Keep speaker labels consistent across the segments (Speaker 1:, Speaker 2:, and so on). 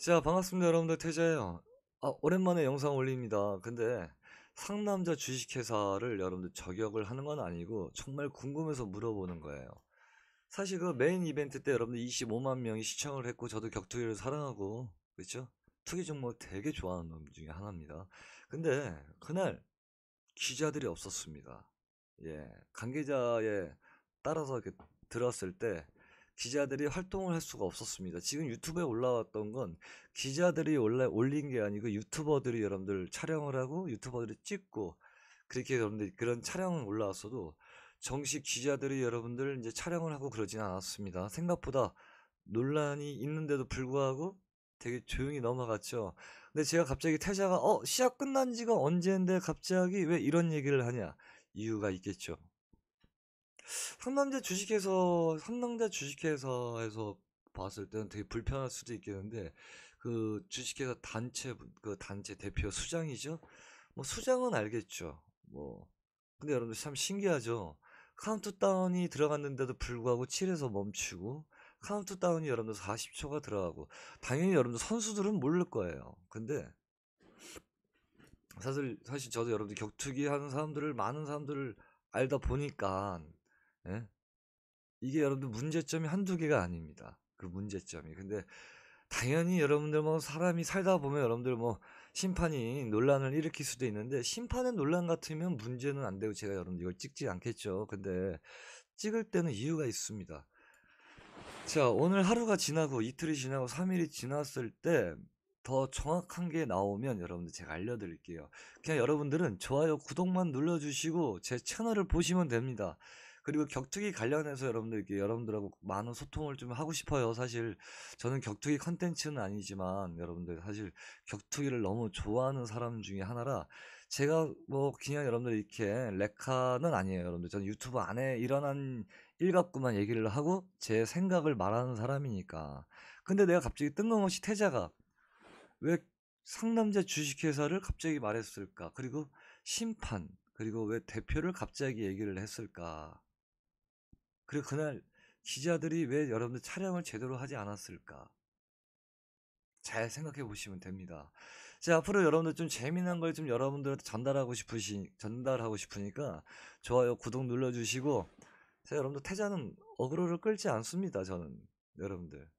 Speaker 1: 자 반갑습니다 여러분들 태자예요 아, 오랜만에 영상 올립니다 근데 상남자 주식회사를 여러분들 저격을 하는 건 아니고 정말 궁금해서 물어보는 거예요 사실 그 메인 이벤트 때 여러분들 25만 명이 시청을 했고 저도 격투기를 사랑하고 그렇죠 투기 종목 뭐 되게 좋아하는 놈 중에 하나입니다 근데 그날 기자들이 없었습니다 예 관계자에 따라서 들었을 때 기자들이 활동을 할 수가 없었습니다. 지금 유튜브에 올라왔던 건 기자들이 원래 올린 게 아니고 유튜버들이 여러분들 촬영을 하고 유튜버들이 찍고 그렇게 여러분들 그런 촬영은 올라왔어도 정식 기자들이 여러분들 이제 촬영을 하고 그러진 않았습니다. 생각보다 논란이 있는데도 불구하고 되게 조용히 넘어갔죠. 근데 제가 갑자기 태자가 어 시합 끝난 지가 언제인데 갑자기 왜 이런 얘기를 하냐 이유가 있겠죠. 상남자 주식회사 상남자 주식회사에서 봤을 때는 되게 불편할 수도 있겠는데 그 주식회사 단체 그 단체 대표 수장이죠. 뭐 수장은 알겠죠. 뭐 근데 여러분들 참 신기하죠. 카운트다운이 들어갔는데도 불구하고 7에서 멈추고 카운트다운이 여러분들 40초가 들어가고 당연히 여러분들 선수들은 모를 거예요. 근데 사실 사실 저도 여러분들 격투기 하는 사람들을 많은 사람들을 알다 보니까 예? 이게 여러분들 문제점이 한두 개가 아닙니다. 그 문제점이. 근데 당연히 여러분들 뭐 사람이 살다 보면 여러분들 뭐 심판이 논란을 일으킬 수도 있는데 심판의 논란 같으면 문제는 안 되고 제가 여러분 이걸 찍지 않겠죠. 근데 찍을 때는 이유가 있습니다. 자, 오늘 하루가 지나고 이틀이 지나고 3일이 지났을 때 더 정확한 게 나오면 여러분들 제가 알려드릴게요. 그냥 여러분들은 좋아요, 구독만 눌러주시고 제 채널을 보시면 됩니다. 그리고 격투기 관련해서 여러분들 께 여러분들하고 많은 소통을 좀 하고 싶어요. 사실 저는 격투기 컨텐츠는 아니지만 여러분들 사실 격투기를 너무 좋아하는 사람 중에 하나라 제가 뭐 그냥 여러분들 이렇게 레카는 아니에요. 여러분들 저는 유튜브 안에 일어난 일각구만 얘기를 하고 제 생각을 말하는 사람이니까. 근데 내가 갑자기 뜬금없이 태자가 왜 상남자 주식회사를 갑자기 말했을까? 그리고 심판, 그리고 왜 대표를 갑자기 얘기를 했을까? 그리고 그날 기자들이 왜 여러분들 촬영을 제대로 하지 않았을까? 잘 생각해 보시면 됩니다. 자, 앞으로 여러분들 좀 재미난 걸 좀 여러분들한테 전달하고 싶으시, 전달하고 싶으니까 좋아요, 구독 눌러주시고, 자, 여러분들 태자는 어그로를 끌지 않습니다, 저는. 여러분들.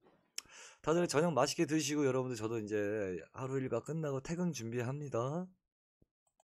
Speaker 1: 다들 저녁 맛있게 드시고, 여러분들 저도 이제 하루 일과 끝나고 퇴근 준비합니다.